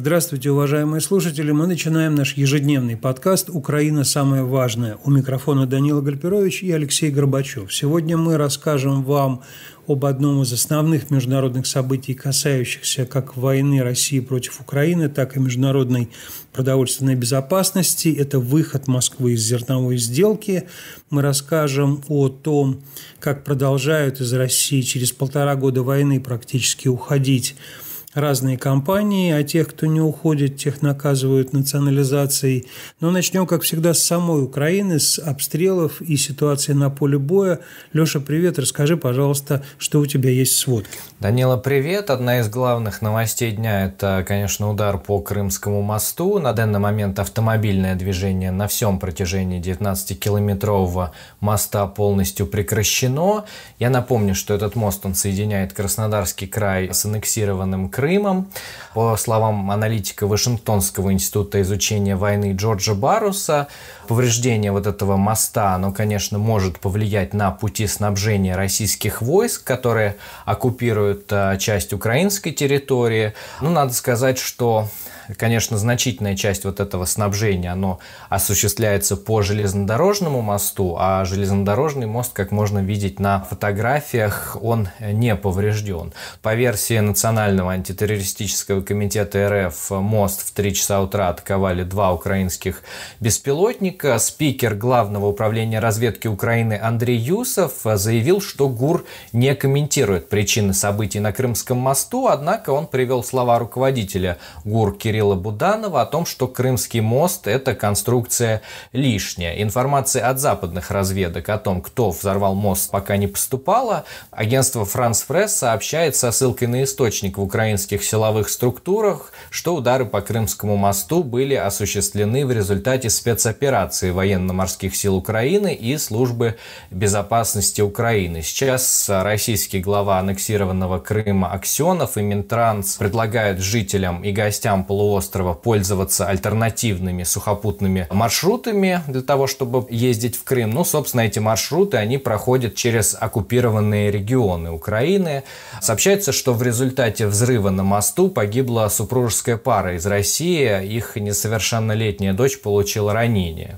Здравствуйте, уважаемые слушатели. Мы начинаем наш ежедневный подкаст «Украина. Самое важное». У микрофона Данила Гальперович и Алексей Горбачев. Сегодня мы расскажем вам об одном из основных международных событий, касающихся как войны России против Украины, так и международной продовольственной безопасности. Это выход Москвы из зерновой сделки. Мы расскажем о том, как продолжают из России через полтора года войны практически уходить разные компании, а тех, кто не уходит, тех наказывают национализацией. Но начнем, как всегда, с самой Украины, с обстрелов и ситуации на поле боя. Леша, привет, расскажи, пожалуйста, что у тебя есть в сводке. Данила, привет. Одна из главных новостей дня – это, конечно, удар по Крымскому мосту. На данный момент автомобильное движение на всем протяжении 19-километрового моста полностью прекращено. Я напомню, что этот мост, он соединяет Краснодарский край с аннексированным Крымом Крымом. По словам аналитика Вашингтонского института изучения войны Джорджа Баруса, повреждение вот этого моста, оно, конечно, может повлиять на пути снабжения российских войск, которые оккупируют а, часть украинской территории. Ну, надо сказать, что конечно, значительная часть вот этого снабжения, оно осуществляется по железнодорожному мосту, а железнодорожный мост, как можно видеть на фотографиях, он не поврежден. По версии Национального антитеррористического комитета РФ, мост в 3 часа утра атаковали два украинских беспилотника, понедельник спикер Главного управления разведки Украины Андрей Юсов э, заявил, что ГУР не комментирует причины событий на Крымском мосту, однако он привел слова руководителя ГУР Кирилла Буданова о том, что Крымский мост – это конструкция лишняя. Информации от западных разведок о том, кто взорвал мост, пока не поступало. Агентство «Франс Пресс» сообщает со ссылкой на источник в украинских силовых структурах, что удары по Крымскому мосту были осуществлены в результате спецоперации координации военно-морских сил Украины и службы безопасности Украины. Сейчас российский глава аннексированного Крыма Аксенов и Минтранс предлагают жителям и гостям полуострова пользоваться альтернативными сухопутными маршрутами для того, чтобы ездить в Крым. Ну, собственно, эти маршруты, они проходят через оккупированные регионы Украины. Сообщается, что в результате взрыва на мосту погибла супружеская пара из России. Их несовершеннолетняя дочь получила ранение.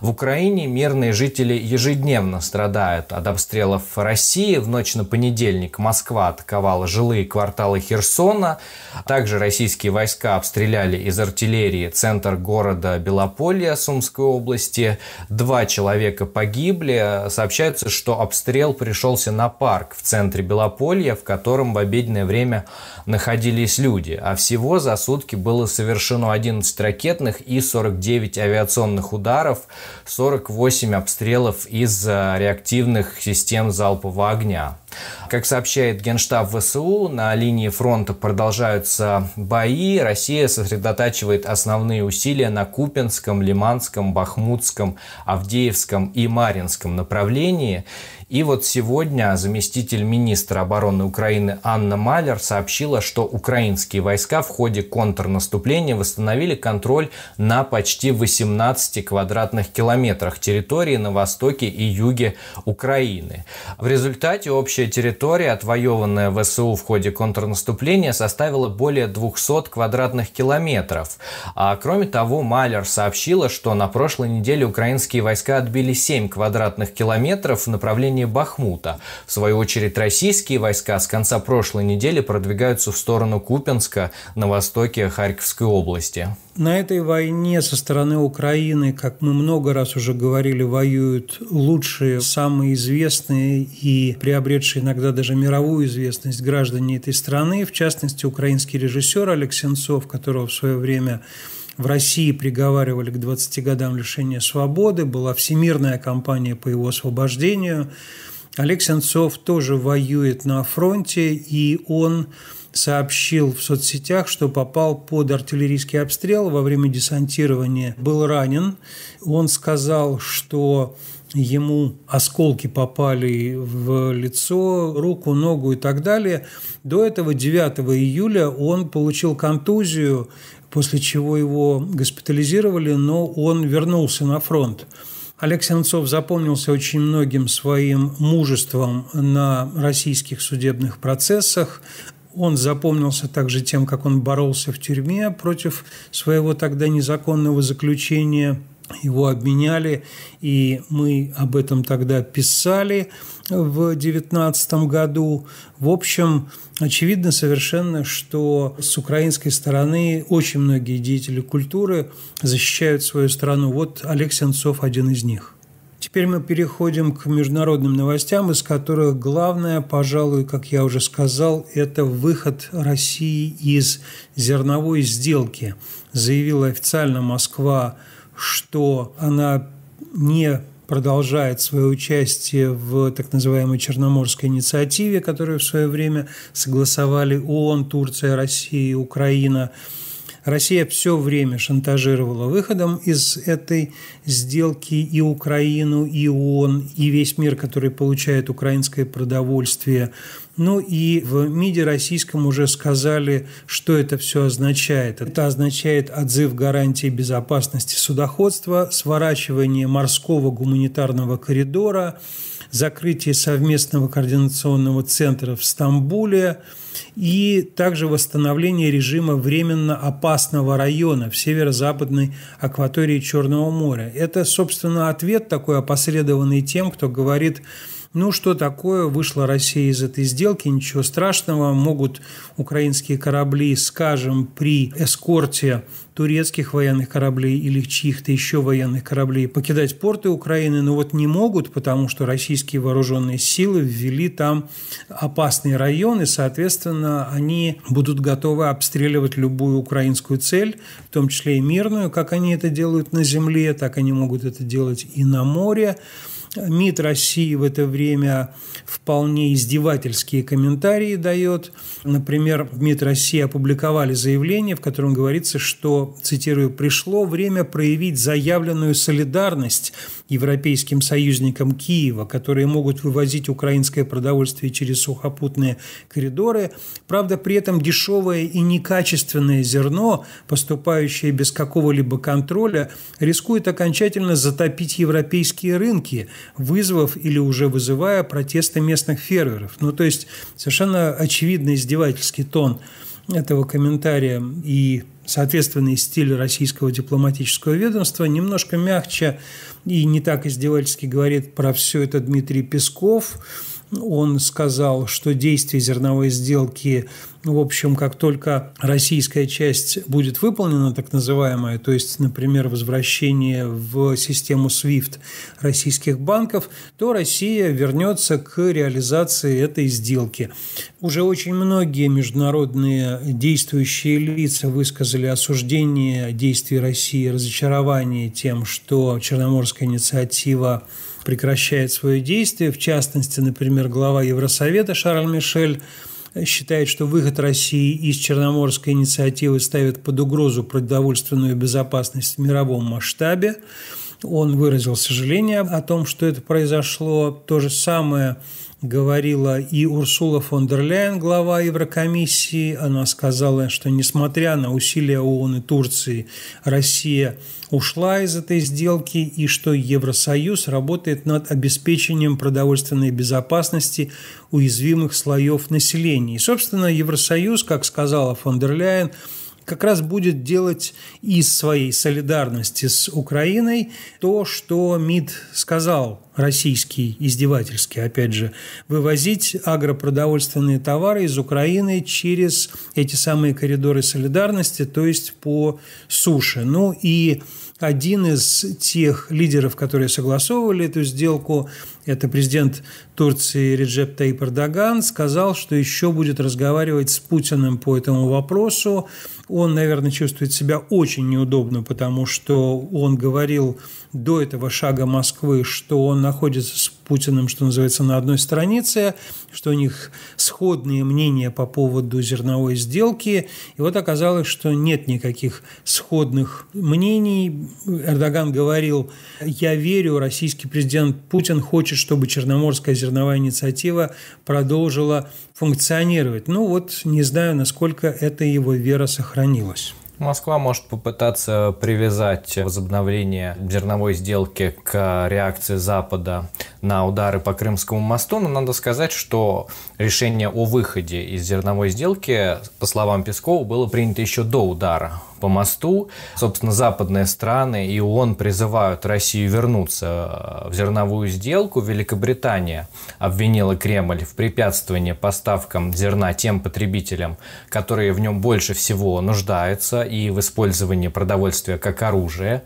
В Украине мирные жители ежедневно страдают от обстрелов России. В ночь на понедельник Москва атаковала жилые кварталы Херсона. Также российские войска обстреляли из артиллерии центр города Белополья Сумской области. Два человека погибли. Сообщается, что обстрел пришелся на парк в центре Белополья, в котором в обеденное время находились люди. А всего за сутки было совершено 11 ракетных и 49 авиационных ударов ударов, 48 обстрелов из э, реактивных систем залпового огня. Как сообщает Генштаб ВСУ, на линии фронта продолжаются бои. Россия сосредотачивает основные усилия на Купинском, Лиманском, Бахмутском, Авдеевском и Маринском направлении. И вот сегодня заместитель министра обороны Украины Анна Малер сообщила, что украинские войска в ходе контрнаступления восстановили контроль на почти 18 квадратных километрах территории на востоке и юге Украины. В результате общая территория, отвоеванная ВСУ в ходе контрнаступления, составила более 200 квадратных километров. А кроме того, Малер сообщила, что на прошлой неделе украинские войска отбили 7 квадратных километров в направлении Бахмута. В свою очередь, российские войска с конца прошлой недели продвигаются в сторону Купинска на востоке Харьковской области на этой войне со стороны Украины, как мы много раз уже говорили, воюют лучшие, самые известные и приобретшие иногда даже мировую известность граждане этой страны, в частности, украинский режиссер Алексенцов, которого в свое время в России приговаривали к 20 годам лишения свободы, была всемирная кампания по его освобождению. Алексенцов тоже воюет на фронте, и он сообщил в соцсетях, что попал под артиллерийский обстрел во время десантирования, был ранен. Он сказал, что ему осколки попали в лицо, руку, ногу и так далее. До этого 9 июля он получил контузию, после чего его госпитализировали, но он вернулся на фронт. Олег Сенцов запомнился очень многим своим мужеством на российских судебных процессах, он запомнился также тем, как он боролся в тюрьме против своего тогда незаконного заключения. Его обменяли, и мы об этом тогда писали в 2019 году. В общем, очевидно совершенно, что с украинской стороны очень многие деятели культуры защищают свою страну. Вот Олег Сенцов один из них. Теперь мы переходим к международным новостям, из которых главное, пожалуй, как я уже сказал, это выход России из зерновой сделки. Заявила официально Москва, что она не продолжает свое участие в так называемой Черноморской инициативе, которую в свое время согласовали ООН, Турция, Россия, Украина – Россия все время шантажировала выходом из этой сделки и Украину, и ООН, и весь мир, который получает украинское продовольствие – ну и в МИДе российском уже сказали, что это все означает. Это означает отзыв гарантии безопасности судоходства, сворачивание морского гуманитарного коридора, закрытие совместного координационного центра в Стамбуле и также восстановление режима временно опасного района в северо-западной акватории Черного моря. Это, собственно, ответ такой опосредованный тем, кто говорит, ну что такое, вышла Россия из этой сделки, ничего страшного, могут украинские корабли, скажем, при эскорте турецких военных кораблей или чьих-то еще военных кораблей покидать порты Украины, но вот не могут, потому что российские вооруженные силы ввели там опасный район, и, соответственно, они будут готовы обстреливать любую украинскую цель, в том числе и мирную, как они это делают на земле, так они могут это делать и на море. МИД России в это время вполне издевательские комментарии дает. Например, в МИД России опубликовали заявление, в котором говорится, что, цитирую, «пришло время проявить заявленную солидарность европейским союзникам Киева, которые могут вывозить украинское продовольствие через сухопутные коридоры. Правда, при этом дешевое и некачественное зерно, поступающее без какого-либо контроля, рискует окончательно затопить европейские рынки, вызвав или уже вызывая протесты местных фермеров. Ну, то есть совершенно очевидно издевательский тон этого комментария и соответственный стиль российского дипломатического ведомства, немножко мягче и не так издевательски говорит про все это Дмитрий Песков, он сказал, что действие зерновой сделки, в общем, как только российская часть будет выполнена, так называемая, то есть, например, возвращение в систему SWIFT российских банков, то Россия вернется к реализации этой сделки. Уже очень многие международные действующие лица высказали осуждение действий России, разочарование тем, что Черноморская инициатива прекращает свое действие. В частности, например, глава Евросовета Шарль Мишель считает, что выход России из Черноморской инициативы ставит под угрозу продовольственную безопасность в мировом масштабе. Он выразил сожаление о том, что это произошло. То же самое говорила и Урсула фон дер Ляйен, глава Еврокомиссии. Она сказала, что несмотря на усилия ООН и Турции, Россия ушла из этой сделки и что Евросоюз работает над обеспечением продовольственной безопасности уязвимых слоев населения. И, собственно, Евросоюз, как сказала фон дер Ляйен, как раз будет делать из своей солидарности с Украиной то, что МИД сказал российский, издевательский, опять же, вывозить агропродовольственные товары из Украины через эти самые коридоры солидарности, то есть по суше. Ну и один из тех лидеров, которые согласовывали эту сделку, это президент Турции Реджеп Таип Эрдоган сказал, что еще будет разговаривать с Путиным по этому вопросу. Он, наверное, чувствует себя очень неудобно, потому что он говорил до этого шага Москвы, что он находится с Путиным, что называется, на одной странице, что у них сходные мнения по поводу зерновой сделки. И вот оказалось, что нет никаких сходных мнений. Эрдоган говорил, я верю, российский президент Путин хочет, чтобы Черноморская зерновая зерновая инициатива продолжила функционировать. Ну вот не знаю, насколько эта его вера сохранилась. Москва может попытаться привязать возобновление зерновой сделки к реакции Запада на удары по Крымскому мосту, но надо сказать, что решение о выходе из зерновой сделки, по словам Пескова, было принято еще до удара по мосту. Собственно, западные страны и ООН призывают Россию вернуться э, в зерновую сделку. Великобритания обвинила Кремль в препятствовании поставкам зерна тем потребителям, которые в нем больше всего нуждаются, и в использовании продовольствия как оружия.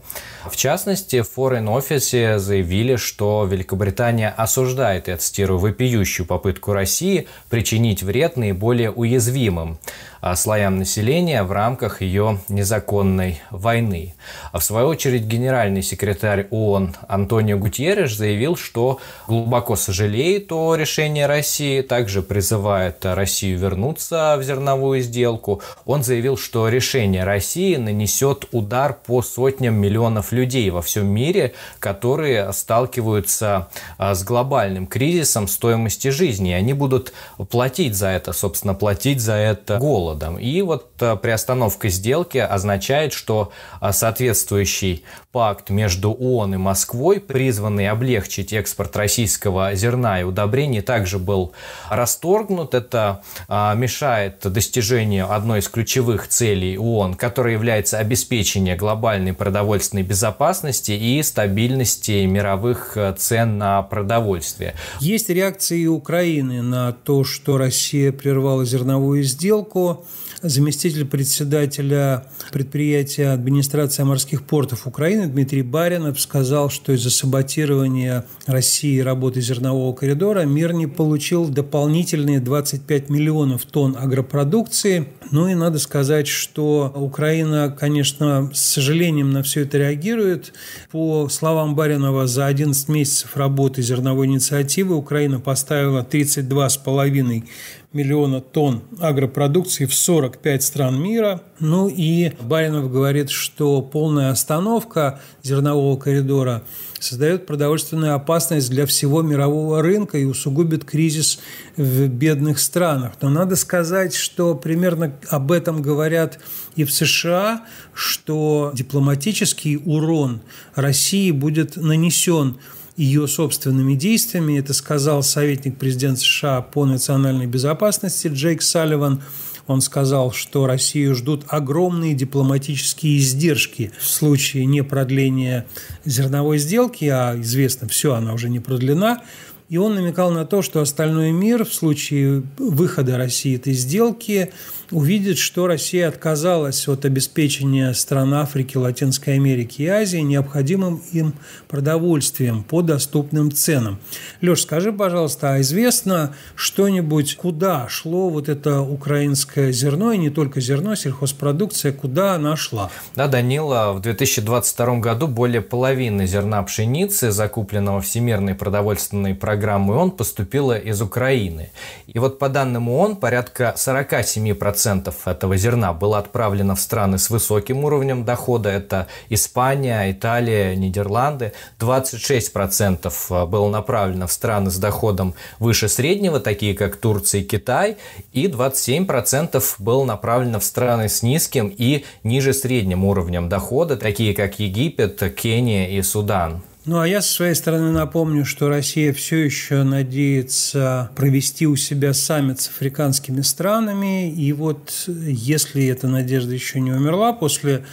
В частности, в Foreign Office заявили, что Великобритания Великобритания осуждает, я цитирую, «вопиющую попытку России причинить вред наиболее уязвимым». А, слоям населения в рамках ее незаконной войны. А в свою очередь генеральный секретарь ООН Антонио Гутьерреш заявил, что глубоко сожалеет о решении России, также призывает Россию вернуться в зерновую сделку. Он заявил, что решение России нанесет удар по сотням миллионов людей во всем мире, которые сталкиваются а, с глобальным кризисом стоимости жизни. И они будут платить за это, собственно, платить за это голод холодом. И вот э, приостановка сделки означает, что э, соответствующий Пакт между ООН и Москвой, призванный облегчить экспорт российского зерна и удобрений, также был расторгнут. Это а, мешает достижению одной из ключевых целей ООН, которая является обеспечение глобальной продовольственной безопасности и стабильности мировых э, цен на продовольствие. Есть реакции Украины на то, что Россия прервала зерновую сделку заместитель председателя предприятия администрации морских портов Украины Дмитрий Баринов сказал, что из-за саботирования России работы зернового коридора мир не получил дополнительные 25 миллионов тонн агропродукции. Ну и надо сказать, что Украина, конечно, с сожалением на все это реагирует. По словам Баринова, за 11 месяцев работы зерновой инициативы Украина поставила 32,5 миллиона тонн агропродукции в 45 стран мира. Ну и Баринов говорит, что полная остановка зернового коридора создает продовольственную опасность для всего мирового рынка и усугубит кризис в бедных странах. Но надо сказать, что примерно об этом говорят и в США, что дипломатический урон России будет нанесен ее собственными действиями. Это сказал советник президента США по национальной безопасности Джейк Салливан. Он сказал, что Россию ждут огромные дипломатические издержки в случае не продления зерновой сделки, а известно, все, она уже не продлена. И он намекал на то, что остальной мир в случае выхода России этой сделки увидит, что Россия отказалась от обеспечения стран Африки, Латинской Америки и Азии необходимым им продовольствием по доступным ценам. Леш, скажи, пожалуйста, а известно что-нибудь, куда шло вот это украинское зерно, и не только зерно, сельхозпродукция, куда она шла? Да, Данила, в 2022 году более половины зерна пшеницы, закупленного Всемирной продовольственной программой ООН, поступило из Украины. И вот по данным ООН, порядка 47% 40% этого зерна было отправлено в страны с высоким уровнем дохода. Это Испания, Италия, Нидерланды. 26% э, было направлено в страны с доходом выше среднего, такие как Турция и Китай. И 27% было направлено в страны с низким и ниже средним уровнем дохода, такие как Египет, Кения и Судан. Ну а я со своей стороны напомню, что Россия все еще надеется провести у себя саммит с африканскими странами. И вот если эта надежда еще не умерла после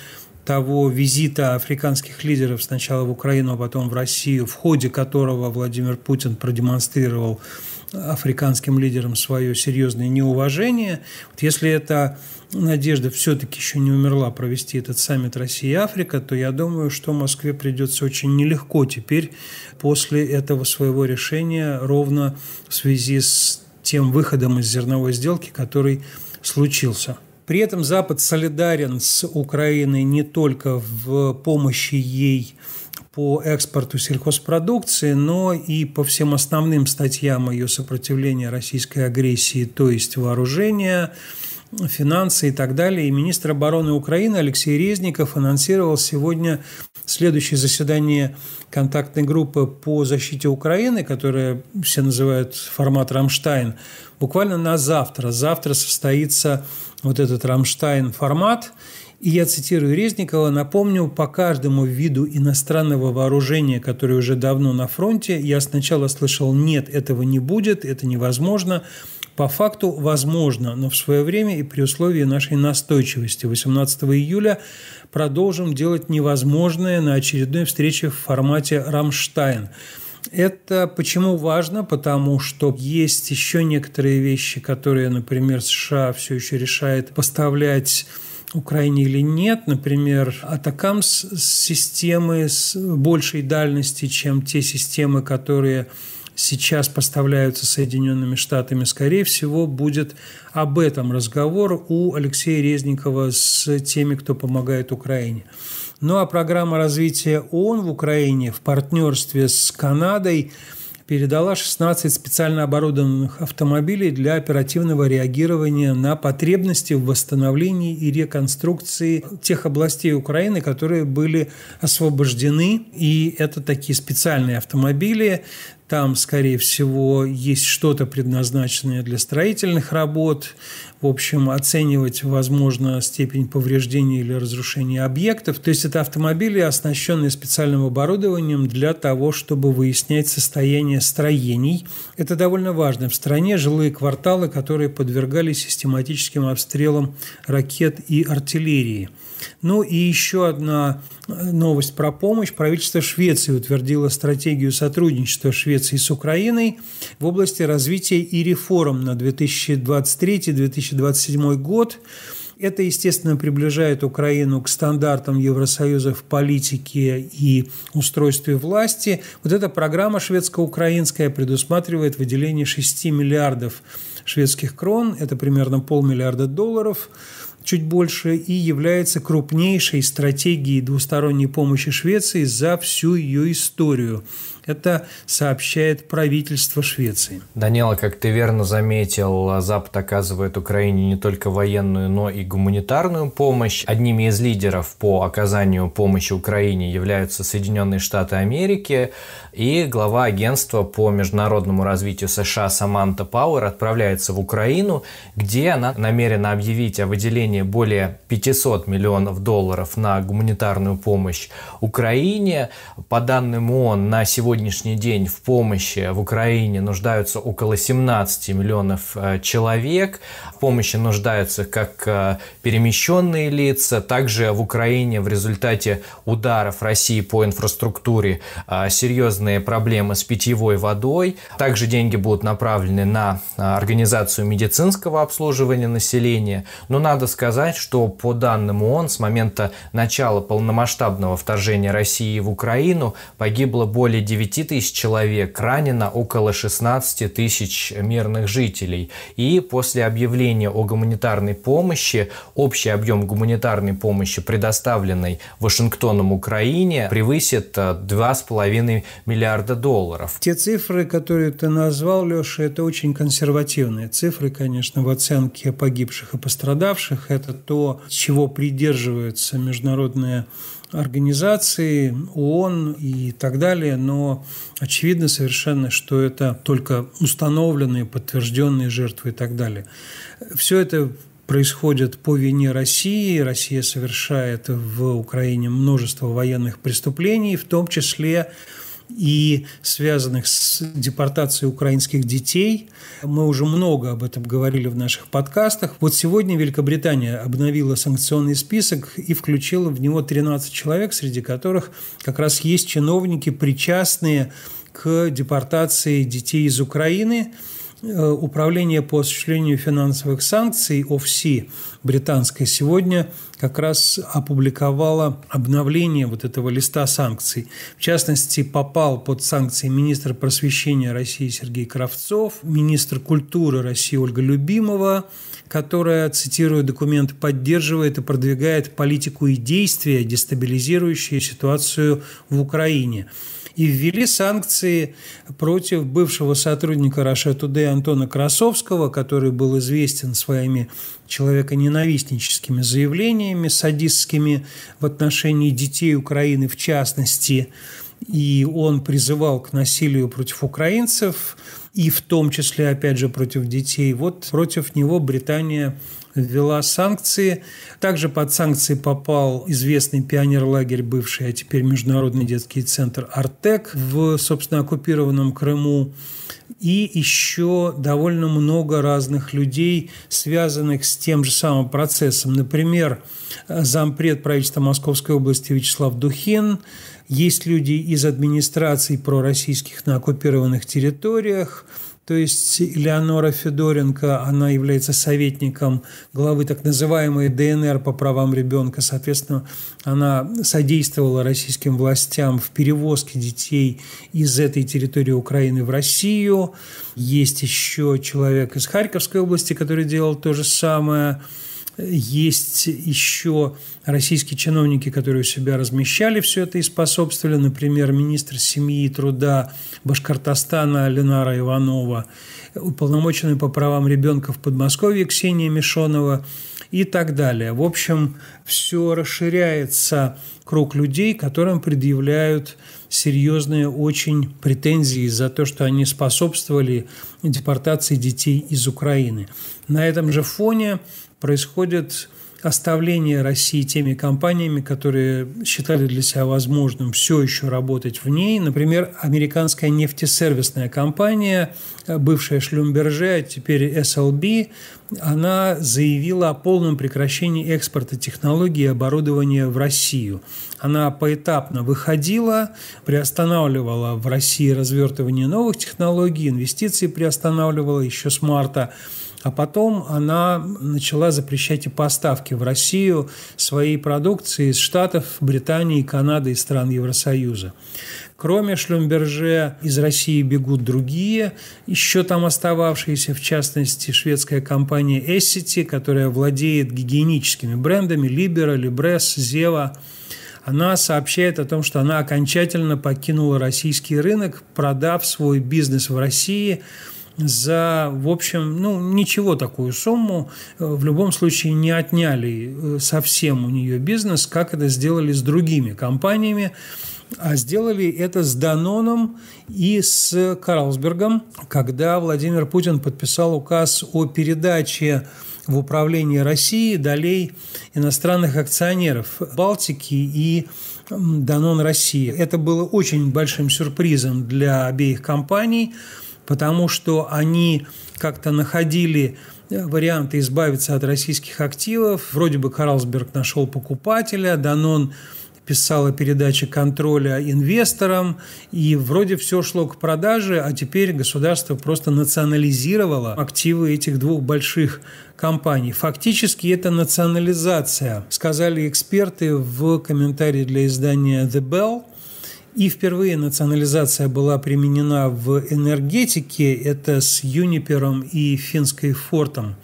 того визита африканских лидеров сначала в Украину, а потом в Россию, в ходе которого Владимир Путин продемонстрировал африканским лидерам свое серьезное неуважение. Вот если эта надежда все-таки еще не умерла провести этот саммит Россия и Африка, то я думаю, что Москве придется очень нелегко теперь после этого своего решения ровно в связи с тем выходом из зерновой сделки, который случился. При этом Запад солидарен с Украиной не только в помощи ей по экспорту сельхозпродукции, но и по всем основным статьям ее сопротивления российской агрессии, то есть вооружения, финансы и так далее. И министр обороны Украины Алексей Резников анонсировал сегодня следующее заседание контактной группы по защите Украины, которое все называют формат «Рамштайн», буквально на завтра. Завтра состоится вот этот «Рамштайн-формат», и я цитирую Резникова, напомню, по каждому виду иностранного вооружения, которое уже давно на фронте, я сначала слышал, нет, этого не будет, это невозможно. По факту возможно, но в свое время и при условии нашей настойчивости. 18 июля продолжим делать невозможное на очередной встрече в формате «Рамштайн». Это почему важно? Потому что есть еще некоторые вещи, которые, например, США все еще решает поставлять Украине или нет. Например, атакам с системы с большей дальности, чем те системы, которые сейчас поставляются Соединенными Штатами, скорее всего, будет об этом разговор у Алексея Резникова с теми, кто помогает Украине. Ну а программа развития ООН в Украине в партнерстве с Канадой – передала 16 специально оборудованных автомобилей для оперативного реагирования на потребности в восстановлении и реконструкции тех областей Украины, которые были освобождены. И это такие специальные автомобили там, скорее всего, есть что-то предназначенное для строительных работ. В общем, оценивать, возможно, степень повреждения или разрушения объектов. То есть это автомобили, оснащенные специальным оборудованием для того, чтобы выяснять состояние строений. Это довольно важно. В стране жилые кварталы, которые подвергались систематическим обстрелам ракет и артиллерии – ну и еще одна э, новость про помощь. Правительство Швеции утвердило стратегию сотрудничества Швеции с Украиной в области развития и реформ на 2023-2027 год. Это, естественно, приближает Украину к стандартам Евросоюза в политике и устройстве власти. Вот эта программа шведско-украинская предусматривает выделение 6 миллиардов шведских крон, это примерно полмиллиарда долларов, чуть больше и является крупнейшей стратегией двусторонней помощи Швеции за всю ее историю. Это сообщает правительство Швеции. Данила, как ты верно заметил, Запад оказывает Украине не только военную, но и гуманитарную помощь. Одними из лидеров по оказанию помощи Украине являются Соединенные Штаты Америки. И глава агентства по международному развитию США Саманта Пауэр отправляется в Украину, где она намерена объявить о выделении более 500 миллионов долларов на гуманитарную помощь Украине. По данным ООН, на сегодняшний день в помощи в Украине нуждаются около 17 миллионов э, человек. В помощи нуждаются как э, перемещенные лица, также в Украине в результате ударов России по инфраструктуре э, серьезные серьезные проблемы с питьевой водой. Также деньги будут направлены на а, организацию медицинского обслуживания населения. Но надо сказать, что по данным ООН с момента начала полномасштабного вторжения России в Украину погибло более 9 тысяч человек, ранено около 16 тысяч мирных жителей. И после объявления о гуманитарной помощи общий объем гуманитарной помощи, предоставленной Вашингтоном Украине, превысит 2,5 миллиона миллиарда долларов. Те цифры, которые ты назвал, Леша, это очень консервативные цифры, конечно, в оценке погибших и пострадавших. Это то, чего придерживаются международные организации, ООН и так далее, но очевидно совершенно, что это только установленные, подтвержденные жертвы и так далее. Все это происходит по вине России. Россия совершает в Украине множество военных преступлений, в том числе и связанных с депортацией украинских детей. Мы уже много об этом говорили в наших подкастах. Вот сегодня Великобритания обновила санкционный список и включила в него 13 человек, среди которых как раз есть чиновники, причастные к депортации детей из Украины. Э, управление по осуществлению финансовых санкций ОФСИ британское сегодня как раз опубликовало обновление вот этого листа санкций. В частности, попал под санкции министр просвещения России Сергей Кравцов, министр культуры России Ольга Любимова, которая, цитирую документ, поддерживает и продвигает политику и действия, дестабилизирующие ситуацию в Украине и ввели санкции против бывшего сотрудника Russia Today Антона Красовского, который был известен своими человеконенавистническими заявлениями, садистскими в отношении детей Украины в частности. И он призывал к насилию против украинцев, и в том числе, опять же, против детей. Вот против него Британия ввела санкции. Также под санкции попал известный пионер лагерь бывший, а теперь Международный детский центр «Артек» в, собственно, оккупированном Крыму. И еще довольно много разных людей, связанных с тем же самым процессом. Например, зампред правительства Московской области Вячеслав Духин, есть люди из администрации пророссийских на оккупированных территориях – то есть Леонора Федоренко, она является советником главы так называемой ДНР по правам ребенка. Соответственно, она содействовала российским властям в перевозке детей из этой территории Украины в Россию. Есть еще человек из Харьковской области, который делал то же самое. Есть еще российские чиновники, которые у себя размещали все это и способствовали. Например, министр семьи и труда Башкортостана Ленара Иванова, уполномоченный по правам ребенка в Подмосковье Ксения Мишонова и так далее. В общем, все расширяется круг людей, которым предъявляют серьезные очень претензии за то, что они способствовали депортации детей из Украины. На этом же фоне происходит оставление России теми компаниями, которые считали для себя возможным все еще работать в ней. Например, американская нефтесервисная компания, э, бывшая Шлюмберже, а теперь SLB, она заявила о полном прекращении экспорта технологий и оборудования в Россию. Она поэтапно выходила, приостанавливала в России развертывание новых технологий, инвестиции приостанавливала еще с марта – а потом она начала запрещать и поставки в Россию своей продукции из Штатов, Британии, Канады и стран Евросоюза. Кроме Шлюмберже из России бегут другие, еще там остававшиеся, в частности, шведская компания Essity, которая владеет гигиеническими брендами Libera, Libres, Zeva она сообщает о том, что она окончательно покинула российский рынок, продав свой бизнес в России – за, в общем, ну, ничего такую сумму э, в любом случае не отняли э, совсем у нее бизнес, как это сделали с другими компаниями, а сделали это с Даноном и с Карлсбергом, когда Владимир Путин подписал указ о передаче в управление России долей иностранных акционеров Балтики и Данон России. Это было очень большим сюрпризом для обеих компаний – потому что они как-то находили э, варианты избавиться от российских активов. Вроде бы Карлсберг нашел покупателя, Данон писала передачи контроля инвесторам, и вроде все шло к продаже, а теперь государство просто национализировало активы этих двух больших компаний. Фактически это национализация, сказали эксперты в комментарии для издания The Bell – и впервые национализация была применена в энергетике, это с Юнипером и финской Фортом.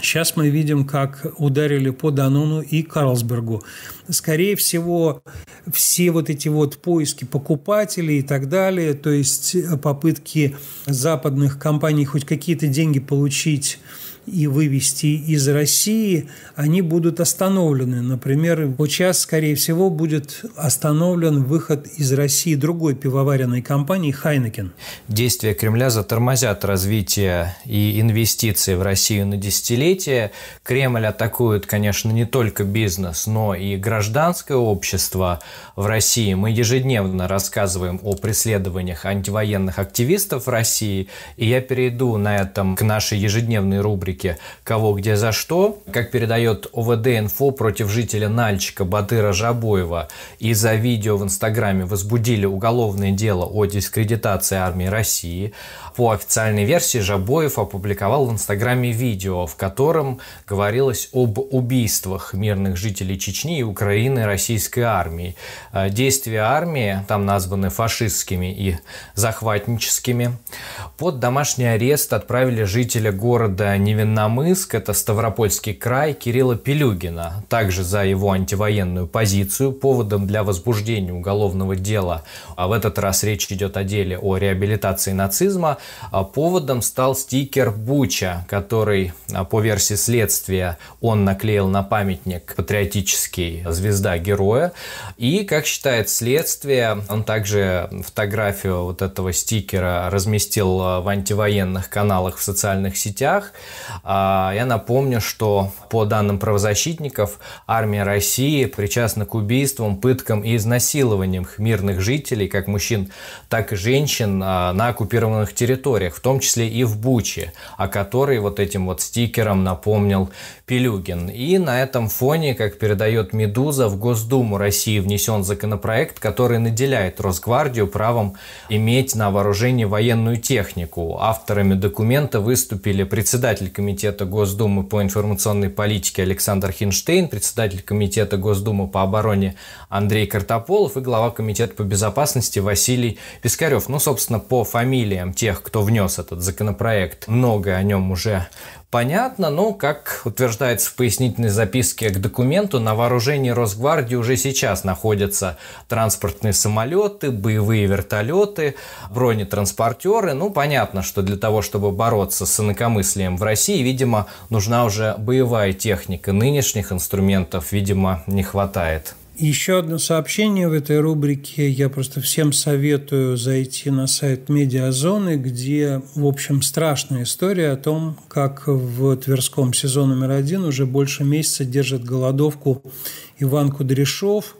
Сейчас мы видим, как ударили по Данону и Карлсбергу. Скорее всего, все вот эти вот поиски покупателей и так далее, то есть попытки западных компаний хоть какие-то деньги получить и вывести из России, они будут остановлены. Например, вот сейчас, скорее всего, будет остановлен выход из России другой пивоваренной компании «Хайнекен». Действия Кремля затормозят развитие и инвестиции в Россию на десятилетие. Кремль атакует, конечно, не только бизнес, но и гражданское общество в России. Мы ежедневно рассказываем о преследованиях антивоенных активистов в России. И я перейду на этом к нашей ежедневной рубрике рубрике «Кого, где, за что». Как передает ОВД-инфо, против жителя Нальчика Батыра Жабоева из-за видео в Инстаграме возбудили уголовное дело о дискредитации армии России. По официальной версии Жабоев опубликовал в Инстаграме видео, в котором говорилось об убийствах мирных жителей Чечни и Украины российской армии. Э, действия армии там названы фашистскими и захватническими. Под домашний арест отправили жителя города Невероятного Невинномыск, это Ставропольский край Кирилла Пелюгина, также за его антивоенную позицию, поводом для возбуждения уголовного дела, а в этот раз речь идет о деле о реабилитации нацизма, а поводом стал стикер Буча, который, а, по версии следствия, он наклеил на памятник патриотический звезда героя, и, как считает следствие, он также фотографию вот этого стикера разместил а, в антивоенных каналах в социальных сетях, а, я напомню, что по данным правозащитников, армия России причастна к убийствам, пыткам и изнасилованиям мирных жителей, как мужчин, так и женщин а, на оккупированных территориях, в том числе и в Буче, о которой вот этим вот стикером напомнил Пелюгин. И на этом фоне, как передает «Медуза», в Госдуму России внесен законопроект, который наделяет Росгвардию правом иметь на вооружении военную технику. Авторами документа выступили председатель Комитета Госдумы по информационной политике Александр Хинштейн, председатель Комитета Госдумы по обороне Андрей Картополов и глава Комитета по безопасности Василий Пискарев. Ну, собственно, по фамилиям тех, кто внес этот законопроект, многое о нем уже понятно, но, как утверждается в пояснительной записке к документу, на вооружении Росгвардии уже сейчас находятся транспортные самолеты, боевые вертолеты, бронетранспортеры. Ну, понятно, что для того, чтобы бороться с инакомыслием в России, видимо, нужна уже боевая техника. Нынешних инструментов, видимо, не хватает. Еще одно сообщение в этой рубрике. Я просто всем советую зайти на сайт «Медиазоны», где, в общем, страшная история о том, как в Тверском СИЗО номер один уже больше месяца держит голодовку Иван Кудряшов –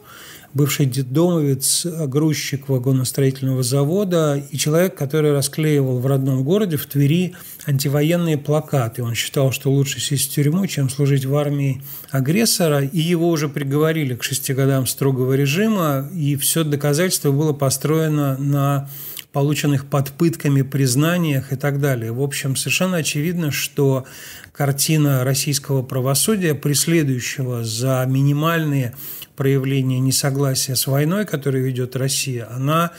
бывший детдомовец, грузчик вагоностроительного завода и человек, который расклеивал в родном городе, в Твери, антивоенные плакаты. Он считал, что лучше сесть в тюрьму, чем служить в армии агрессора, и его уже приговорили к шести годам строгого режима, и все доказательство было построено на полученных под пытками признаниях и так далее. В общем, совершенно очевидно, что картина российского правосудия, преследующего за минимальные проявление несогласия с войной, которую ведет Россия, она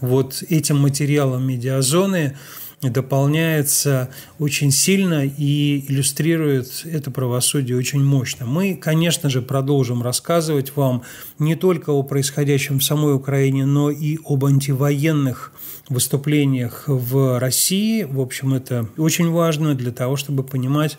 вот этим материалом медиазоны дополняется очень сильно и иллюстрирует это правосудие очень мощно. Мы, конечно же, продолжим рассказывать вам не только о происходящем в самой Украине, но и об антивоенных выступлениях в России. В общем, это очень важно для того, чтобы понимать,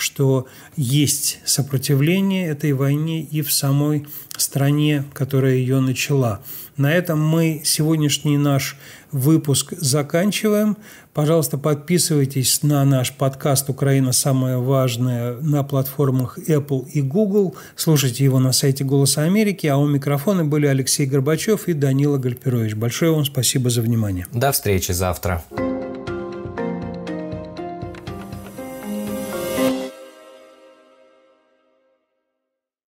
что есть сопротивление этой войне и в самой стране, которая ее начала. На этом мы сегодняшний наш выпуск заканчиваем. Пожалуйста, подписывайтесь на наш подкаст «Украина. Самое важное» на платформах Apple и Google. Слушайте его на сайте «Голоса Америки». А у микрофона были Алексей Горбачев и Данила Гальперович. Большое вам спасибо за внимание. До встречи завтра.